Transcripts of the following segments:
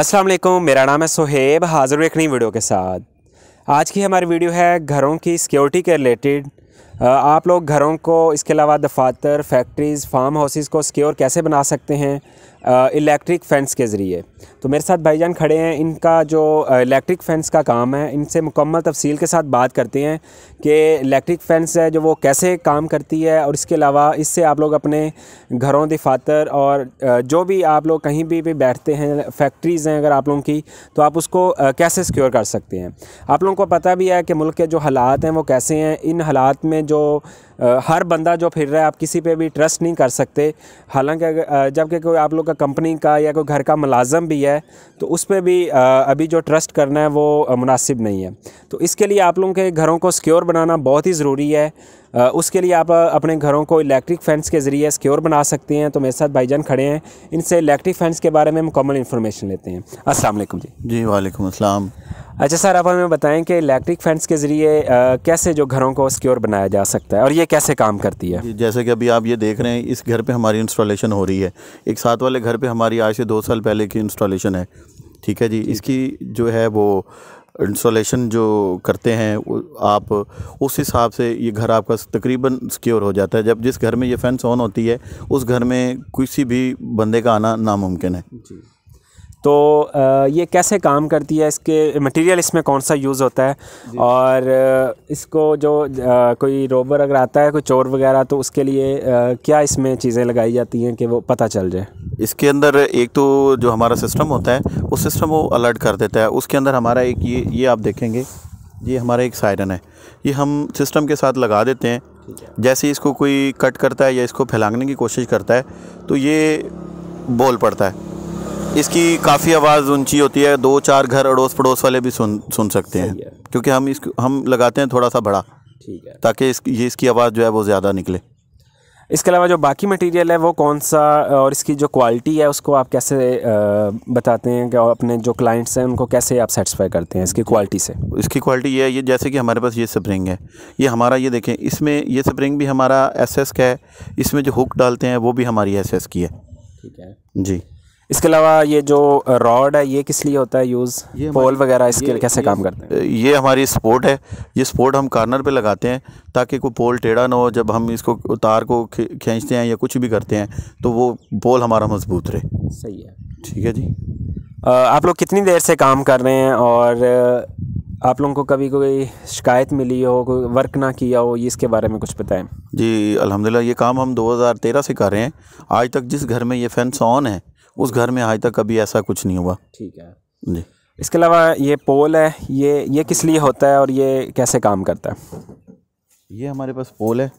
अस्सलाम वालेकुम मेरा नाम है सोहेब हाज़िर एक नई वीडियो के साथ आज की हमारी वीडियो है घरों की सिक्योरिटी के रिलेटेड आप लोग घरों को इसके अलावा दफातर फैक्ट्रीज़ फार्म हाउसेस को सिक्योर कैसे बना सकते हैं इलेक्ट्रिक फ़ेंस के ज़रिए तो मेरे साथ भाईजान खड़े हैं इनका जो इलेक्ट्रिक फ़ेंस का काम है इनसे मुकम्मल तफसील के साथ बात करते हैं कि इलेक्ट्रिक फ़ेंस है जो वो कैसे काम करती है और इसके अलावा इससे आप लोग अपने घरों दफातर और जो भी आप लोग कहीं भी भी बैठते हैं फैक्ट्रीज़ हैं अगर आप लोगों की तो आप उसको कैसे सिक्योर कर सकते हैं आप लोगों को पता भी है कि मुल्क के जो हालात हैं वो कैसे हैं इन हालात में जो हर बंदा जो फिर रहा है आप किसी पे भी ट्रस्ट नहीं कर सकते हालांकि जबकि कोई आप लोग का कंपनी का या कोई घर का मुलाजम भी है तो उस पर भी अभी जो ट्रस्ट करना है वो मुनासिब नहीं है तो इसके लिए आप लोगों के घरों को सिक्योर बनाना बहुत ही ज़रूरी है उसके लिए आप अपने घरों को इलेक्ट्रिक फैंस के ज़रिए सिक्योर बना सकते हैं तो मेरे साथ भाईजान खड़े हैं इनसे इलेक्ट्रिक फैंस के बारे में मुकम्मल इन्फॉर्मेशन लेते हैं असल जी जी वाईक अच्छा सर आप हमें बताएं कि इलेक्ट्रिक फैंस के ज़रिए कैसे जो घरों को सिक्योर बनाया जा सकता है और ये कैसे काम करती है जैसे कि अभी आप ये देख रहे हैं इस घर पे हमारी इंस्टॉलेशन हो रही है एक साथ वाले घर पे हमारी आज से दो साल पहले की इंस्टॉलेशन है ठीक है जी ठीक। इसकी जो है वो इंस्टॉलेशन जो करते हैं आप उस हिसाब से ये घर आपका तकरीबन सिक्योर हो जाता है जब जिस घर में ये फैंस ऑन होती है उस घर में किसी भी बंदे का आना नामुमकिन है तो ये कैसे काम करती है इसके मटेरियल इसमें कौन सा यूज़ होता है और इसको जो कोई रोबर अगर आता है कोई चोर वगैरह तो उसके लिए क्या इसमें चीज़ें लगाई जाती हैं कि वो पता चल जाए इसके अंदर एक तो जो हमारा सिस्टम होता है उस सिस्टम वो अलर्ट कर देता है उसके अंदर हमारा एक ये ये आप देखेंगे ये हमारा एक सायरन है ये हम सिस्टम के साथ लगा देते हैं जैसे इसको कोई कट करता है या इसको फैलाने की कोशिश करता है तो ये बोल पड़ता है इसकी काफ़ी आवाज़ ऊंची होती है दो चार घर अड़ोस पड़ोस वाले भी सुन सुन सकते हैं है। क्योंकि हम इस हम लगाते हैं थोड़ा सा बड़ा ठीक है ताकि इस ये इसकी आवाज़ जो है वो ज़्यादा निकले इसके अलावा जो बाकी मटेरियल है वो कौन सा और इसकी जो क्वालिटी है उसको आप कैसे बताते हैं कि अपने जो क्लाइंट्स हैं उनको कैसे आप सेटिस्फाई करते हैं इसकी क्वालिटी से इसकी क्वालिटी ये है ये जैसे कि हमारे पास ये स्प्रिंग है ये हमारा ये देखें इसमें ये स्प्रिंग भी हमारा एस का है इसमें जो हुक डालते हैं वो भी हमारी एस की है ठीक है जी इसके अलावा ये जो रॉड है ये किस लिए होता है यूज़ पोल वगैरह इसके लिए कैसे ये, काम करते हैं ये हमारी स्पोर्ट है ये स्पोर्ट हम कार्नर पे लगाते हैं ताकि कोई पोल टेढ़ा ना हो जब हम इसको तार को खींचते हैं या कुछ भी करते हैं तो वो पोल हमारा मजबूत रहे सही है ठीक है जी आप लोग कितनी देर से काम कर रहे हैं और आप लोगों को कभी कोई शिकायत मिली हो कोई वर्क ना किया हो ये इसके बारे में कुछ बताएं जी अल्हम्दुलिल्लाह ये काम हम 2013 से कर रहे हैं आज तक जिस घर में ये फैंस ऑन है उस घर में आज तक कभी ऐसा कुछ नहीं हुआ ठीक है जी इसके अलावा ये पोल है ये ये किस लिए होता है और ये कैसे काम करता है ये हमारे पास पोल है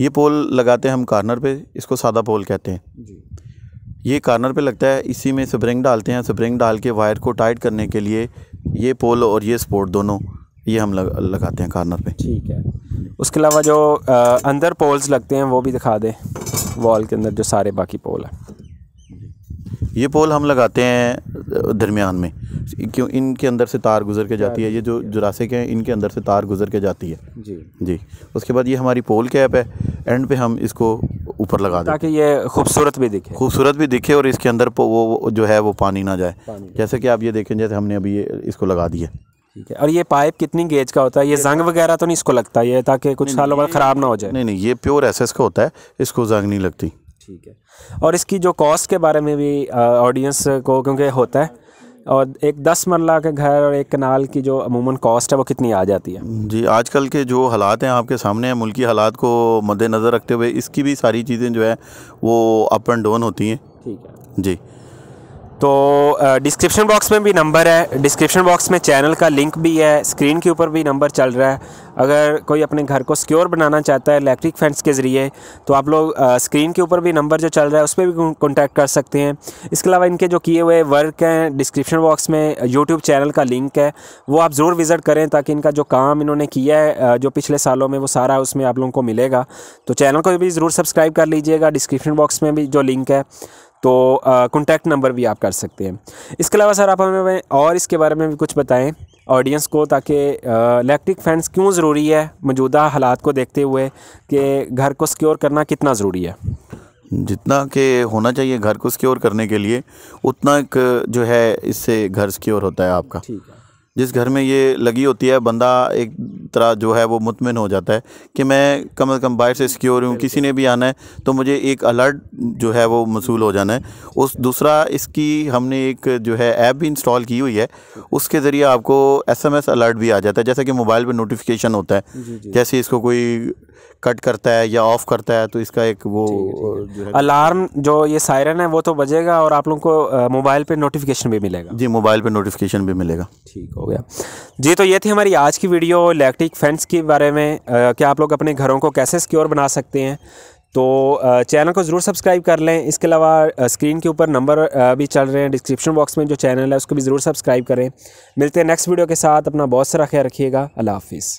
ये पोल लगाते हैं हम कार्नर पे इसको सादा पोल कहते हैं जी ये कार्नर पे लगता है इसी में स्प्रिंग डालते हैं स्प्रिंग डाल के वायर को टाइट करने के लिए ये पोल और ये स्पोर्ट दोनों ये हम लग, लगाते हैं कार्नर पे ठीक है उसके अलावा जो आ, अंदर पोल्स लगते हैं वो भी दिखा दें वॉल के अंदर जो सारे बाकी पोल हैं ये पोल हम लगाते हैं दरमियान में क्यों इनके अंदर से तार गुजर के जाती है ये जो जुरासिक हैं इनके अंदर से तार गुजर के जाती है जी जी उसके बाद ये हमारी पोल कैप है एंड पे हम इसको ऊपर लगा दें ताकि ये खूबसूरत भी दिखे खूबसूरत भी दिखे और इसके अंदर वो जो है वो पानी ना जाए जैसे कि आप ये देखें जैसे हमने अभी ये इसको लगा दिया ठीक है और ये पाइप कितनी गेज का होता है ये जंग वगैरह तो नहीं इसको लगता है ताकि कुछ सालों बाद ख़राब ना हो जाए नहीं नहीं ये प्योर एस का होता है इसको जंग नहीं लगती ठीक है और इसकी जो कॉस्ट के बारे में भी ऑडियंस को क्योंकि होता है और एक दस मरला के घर और एक कनाल की जो अमूमन कॉस्ट है वो कितनी आ जाती है जी आजकल के जो हालात हैं आपके सामने हैं मुल्की हालात को मद्देनज़र रखते हुए इसकी भी सारी चीज़ें जो है वो अप एंड डाउन होती हैं ठीक है जी तो डिस्क्रिप्शन बॉक्स में भी नंबर है डिस्क्रिप्शन बॉक्स में चैनल का लिंक भी है स्क्रीन के ऊपर भी नंबर चल रहा है अगर कोई अपने घर को सिक्योर बनाना चाहता है इलेक्ट्रिक फैंस के ज़रिए तो आप लोग स्क्रीन के ऊपर भी नंबर जो चल रहा है उस पर भी कॉन्टैक्ट कर सकते हैं इसके अलावा इनके जो किए हुए वर्क हैं डिस्क्रिप्शन बॉक्स में यूट्यूब चैनल का लिंक है वो आप ज़रूर विज़िट करें ताकि इनका जो काम इन्होंने किया है जो पिछले सालों में वो सारा उसमें आप लोगों को मिलेगा तो चैनल को भी ज़रूर सब्सक्राइब कर लीजिएगा डिस्क्रिप्शन बॉक्स में भी जो लिंक है तो कॉन्टैक्ट नंबर भी आप कर सकते हैं इसके अलावा सर आप हमें और इसके बारे में भी कुछ बताएं ऑडियंस को ताकि इलेक्ट्रिक फैंस क्यों ज़रूरी है मौजूदा हालात को देखते हुए कि घर को सिक्योर करना कितना ज़रूरी है जितना के होना चाहिए घर को सिक्योर करने के लिए उतना एक जो है इससे घर सिक्योर होता है आपका ठीक है जिस घर में ये लगी होती है बंदा एक तरह जो है वो मुतमिन हो जाता है कि मैं कम अज़ कम बाहर से सिक्योर हूँ किसी ने भी आना है तो मुझे एक अलर्ट जो है वो मसूल हो जाना है उस दूसरा इसकी हमने एक जो है ऐप भी इंस्टॉल की हुई है उसके ज़रिए आपको एस एम एस अलर्ट भी आ जाता है जैसा कि मोबाइल पर नोटिफिकेशन होता है जैसे इसको कोई कट करता है या ऑफ करता है तो इसका एक वो अलार्म जो ये सायरन है वो तो बजेगा और आप लोगों को मोबाइल पे नोटिफिकेशन भी मिलेगा जी मोबाइल पे नोटिफिकेशन भी मिलेगा ठीक हो गया जी तो ये थी हमारी आज की वीडियो इलेक्ट्रिक ऑटोमेटिक फेंस के बारे में क्या आप लोग अपने घरों को कैसे सिक्योर बना सकते हैं तो चैनल को ज़रूर सब्सक्राइब कर लें इसके अलावा स्क्रीन के ऊपर नंबर भी चल रहे हैं डिस्क्रिप्शन बॉक्स में जो चैनल है उसको भी ज़रूर सब्सक्राइब करें मिलते हैं नेक्स्ट वीडियो के साथ अपना बहुत सारा ख्याल रखिएगा अल्लाह हाफिज़